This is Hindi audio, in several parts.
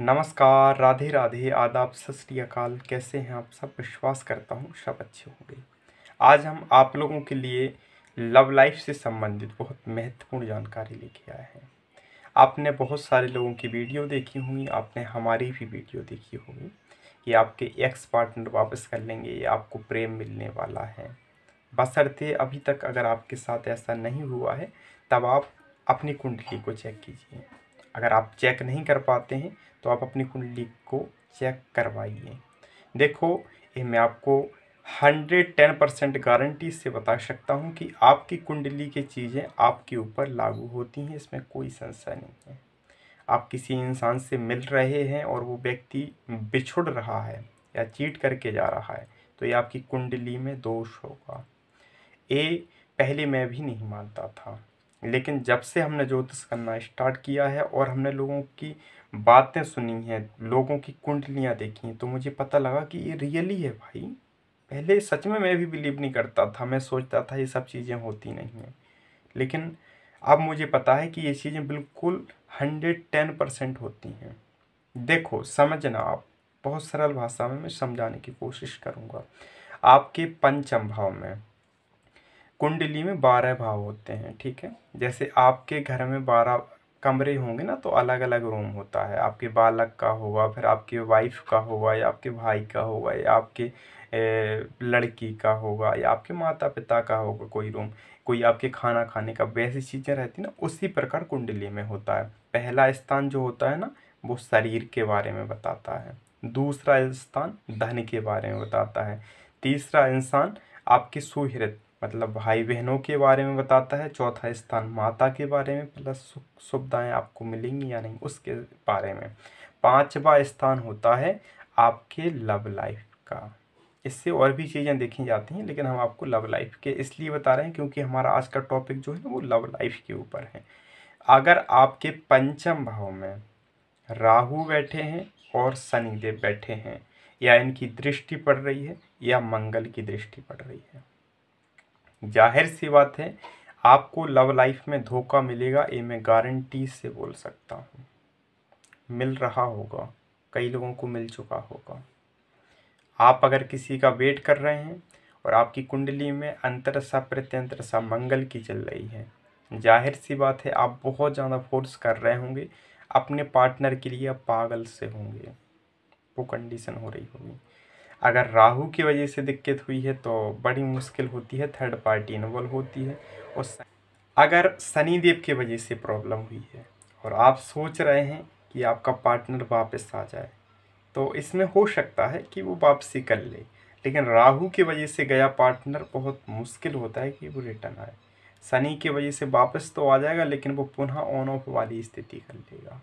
नमस्कार राधे राधे आदाब सत अकाल कैसे हैं आप सब विश्वास करता हूँ सब अच्छे होंगे आज हम आप लोगों के लिए लव लाइफ से संबंधित बहुत महत्वपूर्ण जानकारी लेके आए हैं आपने बहुत सारे लोगों की वीडियो देखी होंगी आपने हमारी भी वीडियो देखी होगी कि आपके एक्स पार्टनर वापस कर लेंगे या आपको प्रेम मिलने वाला है बसरते अभी तक अगर आपके साथ ऐसा नहीं हुआ है तब आप अपनी कुंडली को चेक कीजिए अगर आप चेक नहीं कर पाते हैं तो आप अपनी कुंडली को चेक करवाइए देखो ये मैं आपको हंड्रेड टेन परसेंट गारंटी से बता सकता हूँ कि आपकी कुंडली की चीज़ें आपके ऊपर लागू होती हैं इसमें कोई संशय नहीं है आप किसी इंसान से मिल रहे हैं और वो व्यक्ति बिछुड़ रहा है या चीट करके जा रहा है तो ये आपकी कुंडली में दोष होगा ये पहले मैं भी नहीं मानता था लेकिन जब से हमने ज्योतिष करना स्टार्ट किया है और हमने लोगों की बातें सुनी हैं लोगों की कुंडलियाँ देखी हैं तो मुझे पता लगा कि ये रियली है भाई पहले सच में मैं भी बिलीव नहीं करता था मैं सोचता था ये सब चीज़ें होती नहीं हैं लेकिन अब मुझे पता है कि ये चीज़ें बिल्कुल हंड्रेड टेन परसेंट होती हैं देखो समझना आप बहुत सरल भाषा में मैं समझाने की कोशिश करूँगा आपके पंचम भाव में कुंडली में बारह भाव होते हैं ठीक है जैसे आपके घर में बारह कमरे होंगे ना तो अलग अलग रूम होता है आपके बालक का होगा फिर आपके वाइफ का होगा या आपके भाई का होगा या आपके लड़की का होगा या आपके माता पिता का होगा कोई रूम कोई आपके खाना खाने का वैसी चीज़ें रहती ना उसी प्रकार कुंडली में होता है पहला स्थान जो होता है ना वो शरीर के बारे में बताता है दूसरा स्थान धन के बारे में बताता है तीसरा इंसान आपके सुहृद मतलब भाई बहनों के बारे में बताता है चौथा स्थान माता के बारे में प्लस सुख सुविधाएँ आपको मिलेंगी या नहीं उसके बारे में पाँचवा स्थान होता है आपके लव लाइफ का इससे और भी चीज़ें देखी जाती हैं लेकिन हम आपको लव लाइफ के इसलिए बता रहे हैं क्योंकि हमारा आज का टॉपिक जो है ना वो लव लाइफ के ऊपर है अगर आपके पंचम भाव में राहु बैठे हैं और शनिदेव बैठे हैं या इनकी दृष्टि पड़ रही है या मंगल की दृष्टि पड़ रही है जाहिर सी बात है आपको लव लाइफ में धोखा मिलेगा ये मैं गारंटी से बोल सकता हूँ मिल रहा होगा कई लोगों को मिल चुका होगा आप अगर किसी का वेट कर रहे हैं और आपकी कुंडली में अंतर सा प्रत्यंतर सा मंगल की चल रही है जाहिर सी बात है आप बहुत ज़्यादा फोर्स कर रहे होंगे अपने पार्टनर के लिए आप पागल से होंगे वो कंडीशन हो रही होगी अगर राहु की वजह से दिक्कत हुई है तो बड़ी मुश्किल होती है थर्ड पार्टी इन्वॉल्व होती है और स... अगर शनिदेव की वजह से प्रॉब्लम हुई है और आप सोच रहे हैं कि आपका पार्टनर वापस आ जाए तो इसमें हो सकता है कि वो वापसी कर ले लेकिन राहु की वजह से गया पार्टनर बहुत मुश्किल होता है कि वो रिटर्न आए शनि की वजह से वापस तो आ जाएगा लेकिन वो पुनः ऑन ऑफ वाली स्थिति कर लेगा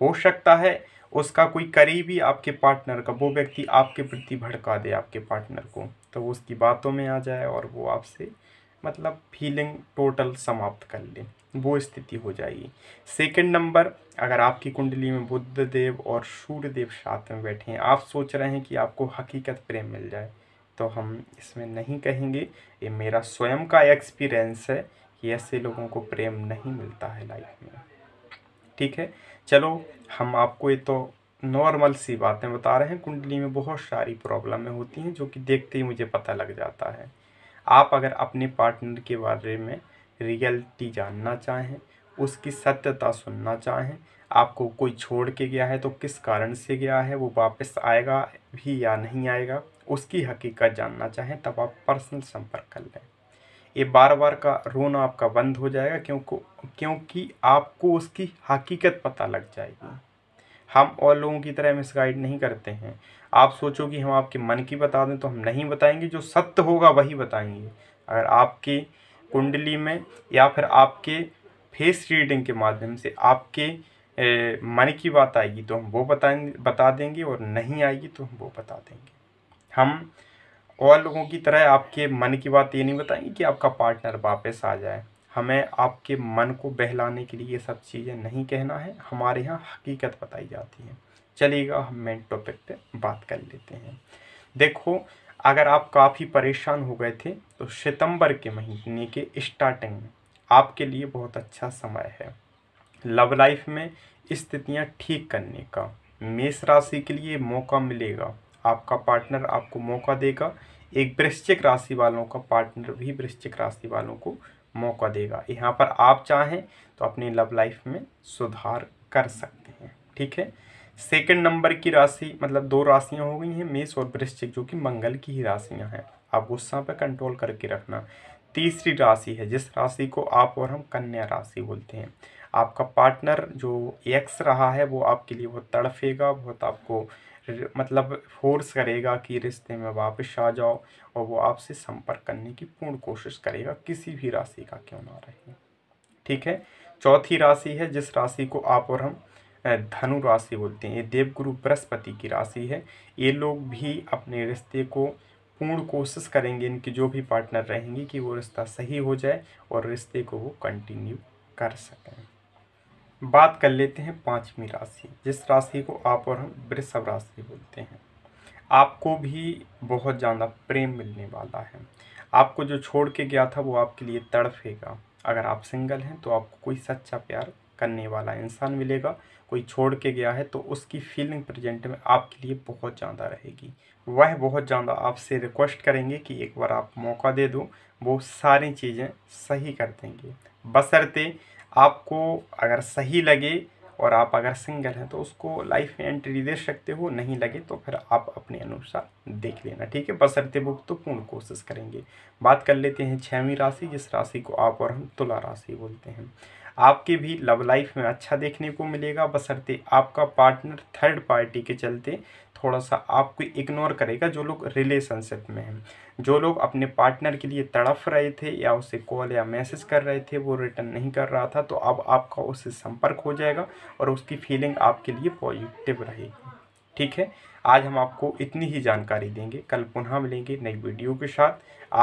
हो सकता है उसका कोई करीबी आपके पार्टनर का वो व्यक्ति आपके प्रति भड़का दे आपके पार्टनर को तो वो उसकी बातों में आ जाए और वो आपसे मतलब फीलिंग टोटल समाप्त कर ले वो स्थिति हो जाएगी सेकंड नंबर अगर आपकी कुंडली में बुद्ध देव और सूर्य देव साथ में बैठे हैं आप सोच रहे हैं कि आपको हकीकत प्रेम मिल जाए तो हम इसमें नहीं कहेंगे ये मेरा स्वयं का एक्सपीरियंस है कि ऐसे लोगों को प्रेम नहीं मिलता है लाइफ में ठीक है चलो हम आपको ये तो नॉर्मल सी बातें बता रहे हैं कुंडली में बहुत सारी प्रॉब्लमें होती हैं जो कि देखते ही मुझे पता लग जाता है आप अगर अपने पार्टनर के बारे में रियलिटी जानना चाहें उसकी सत्यता सुनना चाहें आपको कोई छोड़ के गया है तो किस कारण से गया है वो वापस आएगा भी या नहीं आएगा उसकी हकीकत जानना चाहें तब आप पर्सनल संपर्क कर लें ये बार बार का रोना आपका बंद हो जाएगा क्योंकि क्योंकि आपको उसकी हकीकत पता लग जाएगी हम और लोगों की तरह मिसगाइड नहीं करते हैं आप सोचो कि हम आपके मन की बता दें तो हम नहीं बताएंगे जो सत्य होगा वही बताएंगे अगर आपके कुंडली में या फिर आपके फेस रीडिंग के माध्यम से आपके ए, मन की बात आएगी तो हम वो बताएंगे बता देंगे और नहीं आएगी तो हम वो बता देंगे हम और लोगों की तरह आपके मन की बात ये नहीं बताएंगे कि आपका पार्टनर वापस आ जाए हमें आपके मन को बहलाने के लिए ये सब चीज़ें नहीं कहना है हमारे यहाँ हकीकत बताई जाती है चलिएगा हम मेन टॉपिक पे बात कर लेते हैं देखो अगर आप काफ़ी परेशान हो गए थे तो सितंबर के महीने के स्टार्टिंग में आपके लिए बहुत अच्छा समय है लव लाइफ में स्थितियाँ ठीक करने का मेष राशि के लिए मौका मिलेगा आपका पार्टनर आपको मौका देगा एक वृश्चिक राशि वालों का पार्टनर भी वृश्चिक राशि वालों को मौका देगा यहाँ पर आप चाहें तो अपनी लव लाइफ में सुधार कर सकते हैं ठीक है सेकंड नंबर की राशि मतलब दो राशियाँ हो गई हैं मेष और वृश्चिक जो कि मंगल की ही राशियाँ हैं आप गुस्सा पर कंट्रोल करके रखना तीसरी राशि है जिस राशि को आप और हम कन्या राशि बोलते हैं आपका पार्टनर जो एक्स रहा है वो आपके लिए बहुत तड़फेगा बहुत आपको मतलब फोर्स करेगा कि रिश्ते में वापस आ जाओ और वो आपसे संपर्क करने की पूर्ण कोशिश करेगा किसी भी राशि का क्यों ना रहे ठीक है चौथी राशि है जिस राशि को आप और हम धनु राशि बोलते हैं ये देवगुरु बृहस्पति की राशि है ये लोग भी अपने रिश्ते को पूर्ण कोशिश करेंगे इनके जो भी पार्टनर रहेंगे कि वो रिश्ता सही हो जाए और रिश्ते को वो कंटिन्यू कर सकें बात कर लेते हैं पाँचवीं राशि जिस राशि को आप और हम वृषभ राशि बोलते हैं आपको भी बहुत ज़्यादा प्रेम मिलने वाला है आपको जो छोड़ के गया था वो आपके लिए तड़फेगा अगर आप सिंगल हैं तो आपको कोई सच्चा प्यार करने वाला इंसान मिलेगा कोई छोड़ के गया है तो उसकी फीलिंग प्रेजेंट में आपके लिए बहुत ज़्यादा रहेगी वह बहुत ज़्यादा आपसे रिक्वेस्ट करेंगे कि एक बार आप मौका दे दो वो सारी चीज़ें सही कर देंगे बसरते आपको अगर सही लगे और आप अगर सिंगल हैं तो उसको लाइफ में एंट्री दे सकते हो नहीं लगे तो फिर आप अपने अनुसार देख लेना ठीक है बसरते वक्त तो पूर्ण कोशिश करेंगे बात कर लेते हैं छवीं राशि जिस राशि को आप और हम तुला राशि बोलते हैं आपके भी लव लाइफ में अच्छा देखने को मिलेगा बसरते आपका पार्टनर थर्ड पार्टी के चलते थोड़ा सा आपको इग्नोर करेगा जो लोग रिलेशनशिप में हैं जो लोग अपने पार्टनर के लिए तड़फ रहे थे या उसे कॉल या मैसेज कर रहे थे वो रिटर्न नहीं कर रहा था तो अब आपका उससे संपर्क हो जाएगा और उसकी फीलिंग आपके लिए पॉजिटिव रहेगी ठीक है आज हम आपको इतनी ही जानकारी देंगे कल पुनः मिलेंगे नई वीडियो के साथ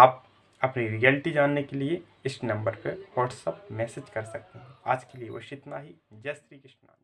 आप अपनी रियलिटी जानने के लिए इस नंबर पर व्हाट्सअप मैसेज कर सकते हैं आज के लिए वो इतना ही जय श्री कृष्णा